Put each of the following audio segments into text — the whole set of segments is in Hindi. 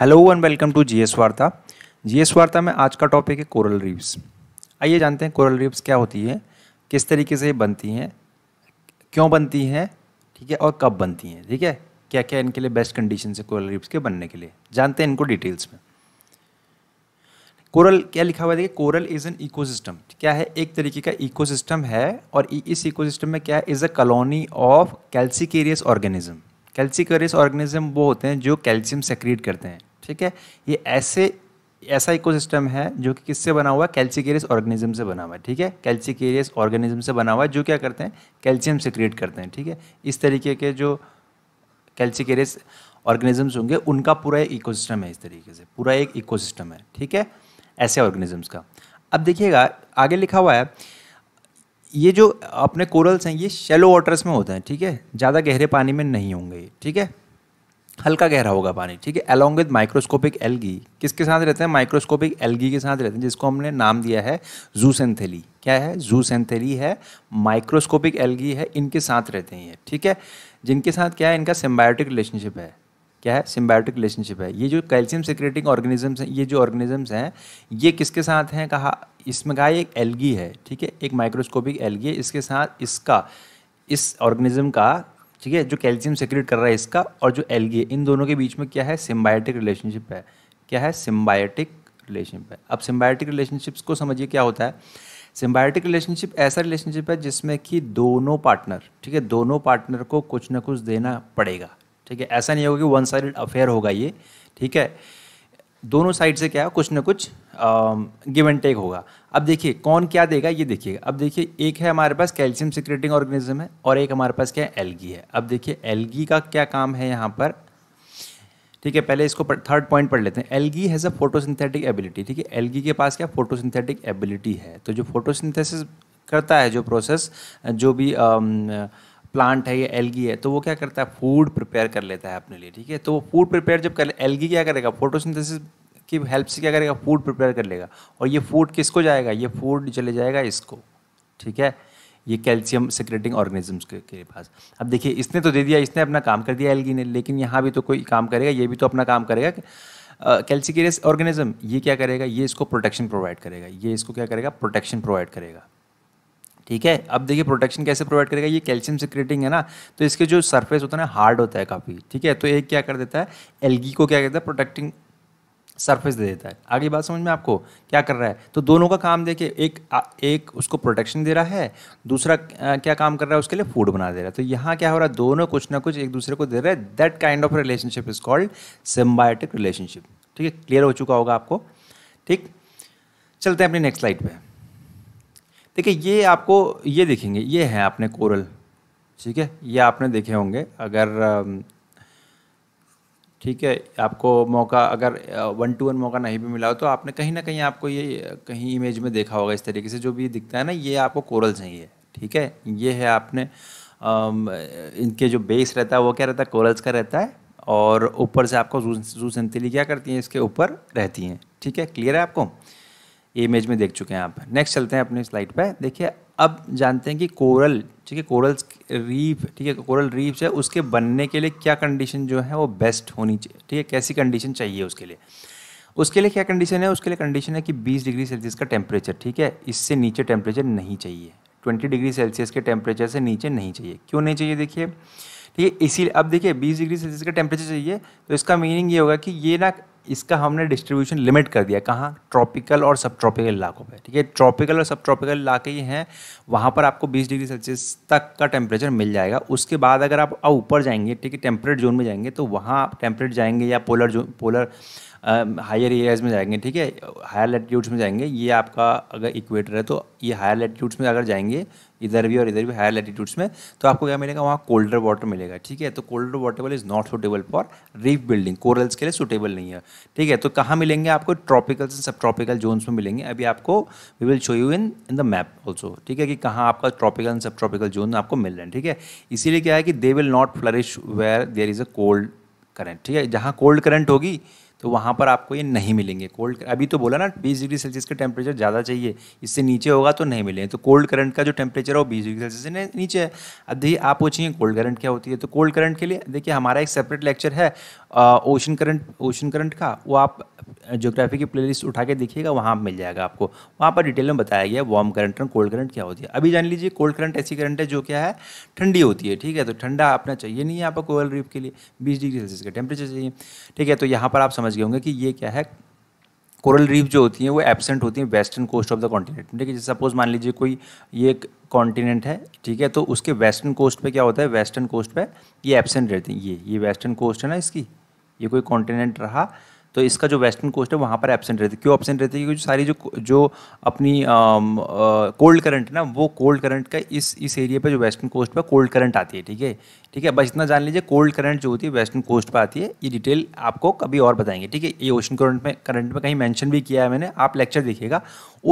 hello and welcome to GS Varta GS Varta में आज का टॉपिक है कोरल रीव्स आइए जानते हैं कोरल रीव्स क्या होती है किस तरीके से ये बनती हैं क्यों बनती हैं ठीक है और कब बनती हैं ठीक है क्या क्या इनके लिए बेस्ट कंडीशन है कोरल रीव्स के बनने के लिए जानते हैं इनको डिटेल्स में कोरल क्या लिखा हुआ है देखिए कोरल इज एन इको क्या है एक तरीके का इको है और इस इको में क्या है is a colony of calcareous organism calcareous organism वो होते हैं जो कैल्शियम सेक्रीट करते हैं ठीक है ये ऐसे ऐसा इकोसिस्टम है जो कि किससे बना हुआ है कैल्सिकेरियस ऑर्गेनिज्म से बना हुआ है ठीक है कैल्सिकेरियस ऑर्गेनिज्म से बना हुआ है जो क्या करते हैं कैल्शियम से क्रिएट करते हैं ठीक है इस तरीके के जो कैल्सिकेरियस ऑर्गेनिजम्स होंगे उनका पूरा एक इकोसिस्टम है इस तरीके से पूरा एक इकोसिस्टम है ठीक है ऐसे ऑर्गेनिजम्स का अब देखिएगा आगे लिखा हुआ है ये जो अपने कोरल्स हैं ये शेलो वाटर्स में होते हैं ठीक है ज़्यादा गहरे पानी में नहीं होंगे ठीक है हल्का गहरा होगा पानी ठीक है अलॉन्ग विद माइक्रोस्कोपिक एलगी किसके साथ रहते हैं माइक्रोस्कोपिक एलगी के साथ रहते हैं जिसको हमने नाम दिया है जूसेंथेली क्या है जूसेंथेली है माइक्रोस्कोपिक एलगी है इनके साथ रहते हैं ये ठीक है जिनके साथ क्या है इनका सिम्बायोटिक रिलेशनशिप है क्या है सिम्बायोटिक रिलेशनशिप है ये जो कैल्शियम सिक्रेटिंग ऑर्गेनिजम्स हैं ये जो ऑर्गेनिजम्स हैं ये किसके साथ हैं कहा इसमें कहा एक एलगी है ठीक है एक माइक्रोस्कोपिक एलगी है इसके साथ इसका इस ऑर्गेनिज्म का ठीक है जो कैल्शियम सेक्रेट कर रहा है इसका और जो एलगी है इन दोनों के बीच में क्या है सिम्बायोटिक रिलेशनशिप है क्या है सिम्बायोटिक रिलेशनशिप है अब सिम्बायोटिक रिलेशनशिप्स को समझिए क्या होता है सिम्बायोटिक रिलेशनशिप ऐसा रिलेशनशिप है जिसमें कि दोनों पार्टनर ठीक है दोनों पार्टनर को कुछ ना कुछ देना पड़ेगा ठीक है ऐसा नहीं होगा कि वन साइड अफेयर होगा ये ठीक है दोनों साइड से क्या है कुछ ना कुछ गिव एंड टेक होगा अब देखिए कौन क्या देगा ये देखिएगा अब देखिए एक है हमारे पास कैल्शियम सिक्रेटिंग ऑर्गेनिज्म है और एक हमारे पास क्या है एलगी है अब देखिए एलगी का क्या काम है यहाँ पर ठीक है पहले इसको थर्ड पॉइंट पढ़ लेते हैं algae has a photosynthetic ability ठीक है एलगी के पास क्या फोटोसिंथेटिक एबिलिटी है तो जो फोटोसिंथेसिस करता है जो प्रोसेस जो भी आ, प्लांट है या एलगी है तो वो क्या करता है फूड प्रिपेयर कर लेता है अपने लिए ठीक है तो वो फूड प्रिपेयर जब कर एलगी क्या करेगा फोटोसिंथेसिस की हेल्प से क्या करेगा फूड प्रिपेयर कर लेगा और ये फूड किसको जाएगा ये फूड चले जाएगा इसको ठीक है ये कैल्शियम सिक्रेटिंग ऑर्गेनिजम्स के, के पास अब देखिए इसने तो दे दिया इसने अपना काम कर दिया एलगी ने लेकिन यहाँ भी तो कोई काम करेगा ये भी तो अपना काम करेगा कैल्सिकेरियस ऑर्गेनिज्म ये क्या करेगा ये इसको प्रोटेक्शन प्रोवाइड करेगा ये इसको क्या करेगा प्रोटेक्शन प्रोवाइड करेगा ठीक है अब देखिए प्रोटेक्शन कैसे प्रोवाइड करेगा ये कैल्शियम सिक्रेटिंग है ना तो इसके जो सरफेस होता है ना हार्ड होता है काफ़ी ठीक है तो एक क्या कर देता है एलगी को क्या कहता है प्रोटेक्टिंग सरफेस दे देता है आगे बात समझ में आपको क्या कर रहा है तो दोनों का काम देखिए एक एक उसको प्रोटेक्शन दे रहा है दूसरा क्या काम कर रहा है उसके लिए फूड बना दे रहा है तो यहाँ क्या हो रहा है दोनों कुछ ना कुछ एक दूसरे को दे रहे हैं that kind of relationship is called symbiotic relationship ठीक है क्लियर हो चुका होगा आपको ठीक चलते हैं अपनी नेक्स्ट स्लाइड पर देखिए ये आपको ये देखेंगे ये हैं आपने कोरल ठीक है ये आपने देखे होंगे अगर ठीक है आपको मौका अगर वन टू वन मौका नहीं भी मिला हो तो आपने कहीं ना कहीं आपको ये कहीं इमेज में देखा होगा इस तरीके से जो भी दिखता है ना ये आपको कोरल चाहिए ठीक है ये है आपने आम, इनके जो बेस रहता है वो क्या रहता है कोरल्स का रहता है और ऊपर से आपको जूसेंतिली क्या करती हैं इसके ऊपर रहती हैं ठीक है क्लियर है आपको ये इमेज में देख चुके हैं आप नेक्स्ट चलते हैं अपनी स्लाइड पर देखिए अब जानते हैं कि कोरल ठीक है कोरल रीफ ठीक है कोरल रीफ है उसके बनने के लिए क्या कंडीशन जो है वो बेस्ट होनी चाहिए ठीक है कैसी कंडीशन चाहिए उसके लिए उसके लिए क्या कंडीशन है उसके लिए कंडीशन है कि 20 डिग्री सेल्सियस का टेम्परेचर ठीक है इससे नीचे टेम्परेचर नहीं चाहिए 20 डिग्री सेल्सियस के टेम्परेचर से नीचे नहीं चाहिए क्यों नहीं चाहिए देखिए ठीक है इसीलिए अब देखिए 20 डिग्री सेल्सियस का टेम्परेचर चाहिए तो इसका मीनिंग ये होगा कि ये ना इसका हमने डिस्ट्रीब्यूशन लिमिट कर दिया कहाँ ट्रॉपिकल और सब ट्रॉपिकल इलाकों में ठीक है ट्रॉपिकल और सब ट्रॉपिकल इलाके ये हैं वहाँ पर आपको 20 डिग्री सेल्सियस तक का टेम्परेचर मिल जाएगा उसके बाद अगर आप ऊपर जाएंगे ठीक है टेम्परेट जोन में जाएंगे तो वहाँ आप टेम्परेट जाएंगे या पोलर जो पोलर हायर एरियाज़ में जाएंगे ठीक है हायर लेटीट्यूड्स में जाएंगे ये आपका अगर इक्वेटर है तो ये हायर लेटीट्यूड्स में अगर जाएंगे इधर भी और इधर भी हायर लेटीट्यूड्स में तो आपको क्या मिलेगा वहाँ कोल्डर वाटर मिलेगा ठीक है तो colder water is not suitable for reef building corals के लिए सुटेबल नहीं है ठीक है तो कहाँ मिलेंगे आपको tropicals and sub tropical zones में मिलेंगे अभी आपको we will show you in in the map also ठीक है कि कहाँ आपका tropical and sub tropical zone आपको मिल रहे हैं ठीक है इसीलिए क्या है कि they will not flourish where there is a cold current ठीक है जहाँ कोल्ड करंट होगी तो वहाँ पर आपको ये नहीं मिलेंगे कोल्ड अभी तो बोला ना बीस डिग्री सेल्सियस का टेम्परेचर ज़्यादा चाहिए इससे नीचे होगा तो नहीं मिलेंगे तो कोल्ड करंट का जो टेम्परेचर है वो बीस डिग्री सेल्सियस से नीचे है अब देखिए आप पूछिए कोल्ड करंट क्या होती है तो कोल्ड करंट के लिए देखिए हमारा एक सेपरेट लेक्चर है ओशन करंट ओशन करंट का वो आप जोग्राफी की प्लेलिस्ट उठा के देखिएगा वहाँ मिल जाएगा आपको वहाँ पर डिटेल में बताया गया वार्म करंट और कोल्ड करंट क्या होती है अभी जान लीजिए कोल्ड करंट ऐसी करंट है जो क्या है ठंडी होती है ठीक है तो ठंडा अपना चाहिए नहीं है आपको कोयल रीफ के लिए बीस डिग्री सेल्सियस का टेम्परेचर चाहिए ठीक है तो यहाँ पर आप समझ गए होंगे कि ये क्या है कोरल रीफ जो होती हैं वो एबसेंट होती हैं western coast of the continent ठीक है जैसे सपोज मान लीजिए कोई ये एक कॉन्टिनेंट है ठीक है तो उसके वेस्टर्न कोस्ट पे क्या होता है वेस्टर्न कोस्ट पे ये एबसेंट रहती हैं ये ये वेस्टर्न कोस्ट है ना इसकी ये कोई कॉन्टिनेंट रहा तो इसका जो वेस्टर्न कोस्ट है वहाँ पर एबसेंट रहती है क्यों एबसेंट रहती है क्योंकि सारी जो जो अपनी कोल्ड करंट है ना वो कोल्ड करंट का इस इस एरिया पर जो वेस्टर्न कोस्ट पर कोल्ड करंट आती है ठीक है ठीक है बस इतना जान लीजिए कोल्ड करंट जो होती है वेस्टर्न कोस्ट पर आती है ये डिटेल आपको कभी और बताएंगे ठीक है ये ओशन करंट में करंट में कहीं मैंशन भी किया है मैंने आप लेक्चर देखिएगा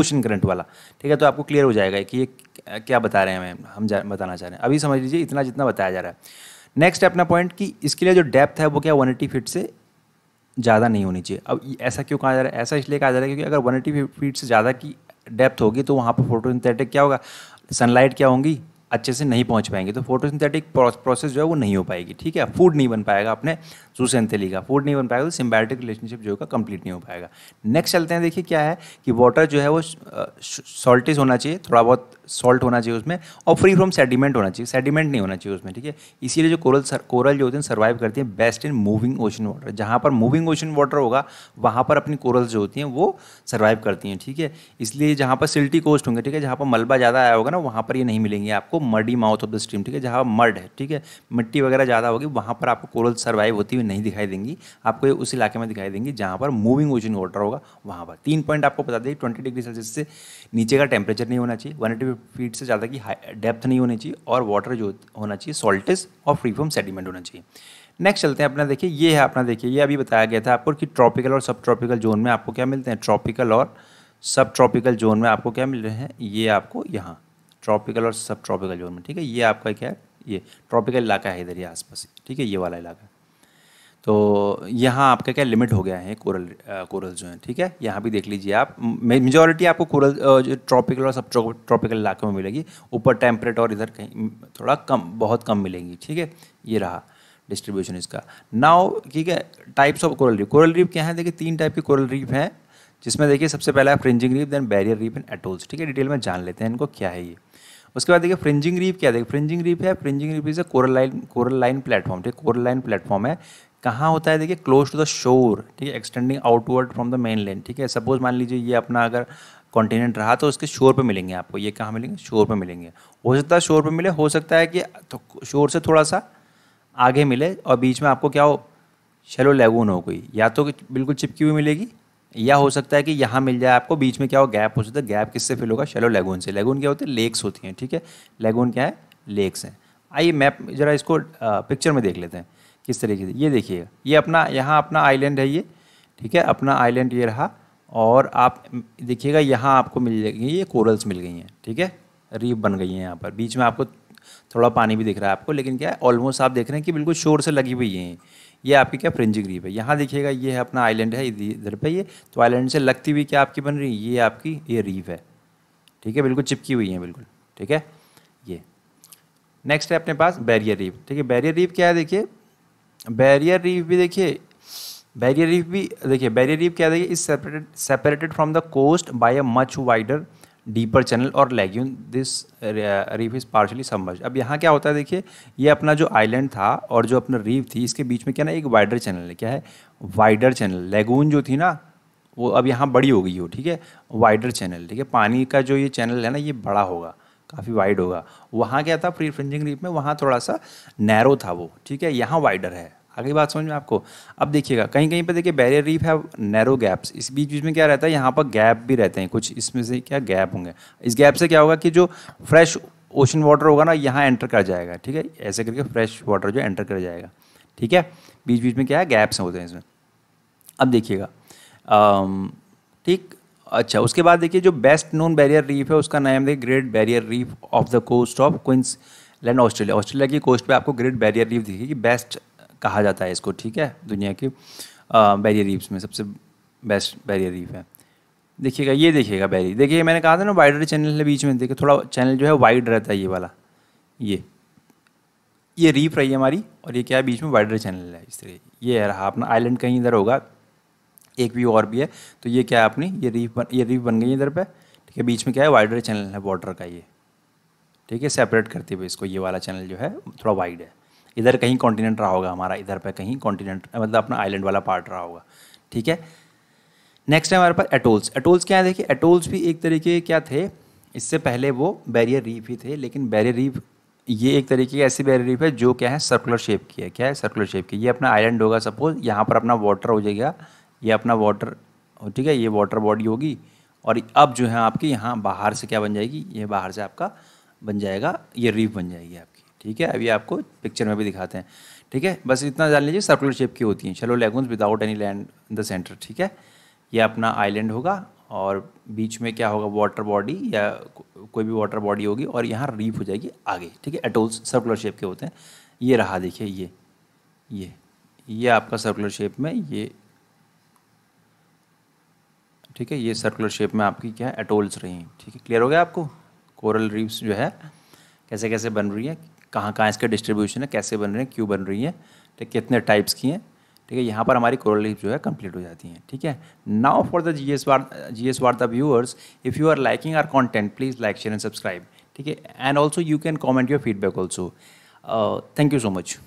ओशन करंट वाला ठीक है तो आपको क्लियर हो जाएगा कि ये क्या बता रहे हैं हम बताना चाह रहे हैं अभी समझ लीजिए इतना जितना बताया जा रहा है नेक्स्ट अपना पॉइंट कि इसके लिए जो डेप्थ है वो क्या 180 फीट से ज़्यादा नहीं होनी चाहिए अब ऐसा क्यों कहा जा रहा है ऐसा इसलिए कहा जा रहा है क्योंकि अगर वन एटी फीट से ज़्यादा की डेप्थ होगी तो वहाँ पर फोटोसिंथेटिक क्या होगा सनलाइट क्या होंगी अच्छे से नहीं पहुंच पाएंगे तो फोटोसिंथेटिक प्रोसेस जो है वो नहीं हो पाएगी ठीक है फूड नहीं बन पाएगा अपने जूसेंथेली का फूड नहीं बन पाएगा तो सिम्बायोटिक रिलेशनशिप जो होगा कंप्लीट नहीं हो पाएगा नेक्स्ट चलते हैं देखिए क्या है कि वाटर जो है वो सॉल्टिस होना चाहिए थोड़ा बहुत सॉल्ट होना चाहिए उसमें और फ्री फ्रॉम सेडिमेंट होना चाहिए सेडिमेंट नहीं होना चाहिए उसमें ठीक है इसीलिए जो कोरल कोरल जो होते हैं सर्वाइव करती है best in moving ocean water जहाँ पर मूविंग ओशन वाटर होगा वहाँ पर अपनी कोरल जो होती हैं वो सर्वाइव करती हैं ठीक है इसलिए जहाँ पर सिल्टी कोस्ट होंगे ठीक है जहाँ पर मलबा ज़्यादा आया होगा ना वहाँ पर ये नहीं मिलेंगे आपको muddy mouth of the stream ठीक है जहाँ मर्ड है ठीक है मिट्टी वगैरह ज़्यादा होगी वहाँ पर आपको कोरल सर्वाइव होती हुई नहीं दिखाई देंगी आपको उस इलाके में दिखाई देंगी जहाँ पर मूविंग ओशन वाटर होगा वहाँ पर तीन पॉइंट आपको बता दें ट्वेंटी डिग्री सेल्सियस से नीचे का टेम्परेचर नहीं होना चाहिए वन एटी फीट से ज़्यादा की डेप्थ नहीं होनी चाहिए और वाटर जो होना चाहिए सॉल्टेस और फ्री फ्रॉम सेडिमेंट होना चाहिए नेक्स्ट चलते हैं अपना देखिए ये है अपना देखिए ये अभी बताया गया था आपको कि ट्रॉपिकल और सब ट्रॉपिकल जोन में आपको क्या मिलते हैं ट्रॉपिकल और सब ट्रॉपिकल जोन में आपको क्या मिल रहे हैं ये आपको यहाँ ट्रॉपिकल और सब ट्रॉपिकल जोन में ठीक है ये आपका क्या है ये ट्रॉपिकल इलाका है इधर ये आसपास ठीक है ये वाला इलाका तो यहाँ आपका क्या लिमिट हो गया है कोरल कोरल जो है ठीक है यहाँ भी देख लीजिए आप मेजोरिटी आपको कोरल जो ट्रॉपिकल और सब ट्रॉपिकल इलाकों में मिलेगी ऊपर टेम्परेट और इधर कहीं थोड़ा कम बहुत कम मिलेंगी ठीक है ये रहा डिस्ट्रीब्यूशन इसका नाव ठीक है types of coral reef coral reef क्या है देखिए तीन टाइप के कोरल रीफ हैं जिसमें देखिए सबसे पहला है fringing reef then barrier reef and atolls ठीक है डिटेल में जान लेते हैं इनको क्या है ये उसके बाद देखिए फ्रिंजिंग रीप क्या देखिए फ्रिंजिंग रीप है fringing reef is coral line coral line platform ठीक कोरल लाइन प्लेटफॉर्म है कहाँ होता है देखिए क्लोज टू द शोर ठीक है extending outward from the mainland ठीक है सपोज मान लीजिए ये अपना अगर कॉन्टिनेंट रहा तो उसके शोर पे मिलेंगे आपको ये कहाँ मिलेंगे शोर पे मिलेंगे हो सकता है शोर पे मिले हो सकता है कि शोर तो से थोड़ा सा आगे मिले और बीच में आपको क्या हो शेलो लेगून हो गई या तो बिल्कुल चिपकी हुई मिलेगी या हो सकता है कि यहाँ मिल जाए आपको बीच में क्या हो गैप हो सकता है गैप किससे फिल होगा शेलो लेगून से लेगून क्या होते हैं लेक्स होती हैं ठीक है लेगून क्या है लेक्स हैं आइए मैप जरा इसको पिक्चर में देख लेते हैं किस तरीके से ये देखिएगा ये अपना यहाँ अपना आइलैंड है ये ठीक है अपना आइलैंड ये रहा और आप देखिएगा यहाँ आपको मिल जाएगी ये कोरल्स मिल गई हैं ठीक है रीफ बन गई हैं यहाँ पर बीच में आपको थोड़ा पानी भी दिख रहा है आपको लेकिन क्या है ऑलमोस्ट आप देख रहे हैं कि बिल्कुल शोर से लगी हुई हैं ये आपकी क्या फ्रेंजिक रीप है यहाँ देखिएगा ये है अपना आइलैंड है इधर पे ये तो आइलैंड से लगती हुई क्या आपकी बन रही है ये आपकी ये रीप है ठीक है बिल्कुल चिपकी हुई है बिल्कुल ठीक है ये नेक्स्ट है अपने पास बैरियर रीफ ठीक है बैरियर रीफ क्या है देखिए बैरियर रीफ भी देखिए बैरियर रीफ भी देखिए बैरियर रीफ क्या देखिए is separated separated from the coast by a much wider deeper channel और lagoon this reef is partially submerged अब यहाँ क्या होता है देखिए ये अपना जो आइलैंड था और जो अपना रीफ थी इसके बीच में क्या ना एक वाइडर चैनल है क्या है वाइडर चैनल लेगून जो थी ना वो अब यहाँ बड़ी हो गई हो ठीक है वाइडर चैनल ठीक है पानी का जो ये चैनल है ना ये बड़ा होगा काफ़ी वाइड होगा वहाँ क्या था प्री फ्रिंजिंग रीफ में वहाँ थोड़ा सा नैरो था वो ठीक है यहाँ वाइडर है अगली बात समझ में आपको अब देखिएगा कहीं कहीं पर देखिए बैरियर रीफ है नैरो गैप्स इस बीच बीच में क्या रहता है यहाँ पर गैप भी रहते हैं कुछ इसमें से क्या गैप होंगे इस गैप से क्या होगा कि जो फ्रेश ओशन वाटर होगा ना यहाँ एंटर कर जाएगा ठीक है ऐसे करके फ्रेश वाटर जो एंटर कर जाएगा ठीक है बीच बीच में क्या है गैप्स होते हैं इसमें अब देखिएगा ठीक अच्छा उसके बाद देखिए जो बेस्ट नोन बैरियर रीफ है उसका नाम देखिए Great Barrier Reef of the coast of Queensland Australia Australia की कोस्ट पे आपको ग्रेट बैरियर रीफ दिखेगी बेस्ट कहा जाता है इसको ठीक है दुनिया के बैरियर रीफ्स में सबसे बेस्ट बैरियर रीफ है देखिएगा ये देखिएगा बैरी देखिए मैंने कहा था ना वाइडर चैनल है बीच में देखिए थोड़ा चैनल जो है वाइड रहता है ये वाला ये ये रीफ रही है हमारी और ये क्या है बीच में वाइडर चैनल है इस तरह ये रहा अपना आइलैंड कहीं इधर होगा एक व्यू और भी है तो ये क्या है अपनी ये रीफ बन ये रीफ बन गई इधर पे ठीक है बीच में क्या है वाइडर चैनल है बॉर्डर का ये ठीक है सेपरेट करते हुए इसको ये वाला चैनल जो है थोड़ा वाइड है इधर कहीं कॉन्टिनेंट रहा होगा हमारा इधर पे कहीं कॉन्टिनेंट मतलब अपना आइलैंड वाला पार्ट रहा होगा ठीक है नेक्स्ट है हमारे पास एटोल्स एटोल्स क्या है देखिए एटोल्स भी एक तरीके क्या थे इससे पहले वो बैरियर रीफ ही थे लेकिन बैरियर रीफ ये एक तरीके की ऐसी बैरियर रीफ है जो क्या है सर्कुलर शेप की है क्या है सर्कुलर शेप की ये अपना आइलैंड होगा सपोज यहाँ पर अपना वाटर हो जाएगा ये अपना वाटर ठीक है ये वाटर बॉडी होगी और अब जो है आपकी यहाँ बाहर से क्या बन जाएगी ये बाहर से आपका बन जाएगा ये रीफ बन जाएगी आपकी ठीक है अभी आपको पिक्चर में भी दिखाते हैं ठीक है बस इतना जान लीजिए सर्कुलर शेप की होती हैं चलो lagoons without any land in the centre ठीक है ये अपना आइलैंड होगा और बीच में क्या होगा वाटर बॉडी या कोई भी वाटर बॉडी होगी और यहाँ रीफ हो जाएगी आगे ठीक है एटोल्स सर्कुलर शेप के होते हैं ये रहा देखिए ये ये ये आपका सर्कुलर शेप में ये ठीक है ये सर्कुलर शेप में आपकी क्या है एटोल्स रही ठीक है क्लियर हो गया आपको कोरल रीफ्स जो है कैसे कैसे बन रही है कहाँ कहाँ इसके डिस्ट्रीब्यूशन है कैसे बन रहे हैं क्यों बन रही हैं ठीक है कितने टाइप्स की हैं ठीक है यहाँ पर हमारी कोरल लीफ जो है कंप्लीट हो जाती है ठीक है now for the G S war G S war the viewers if you are liking our content please like share and subscribe ठीक है and also you can comment your feedback also thank you so much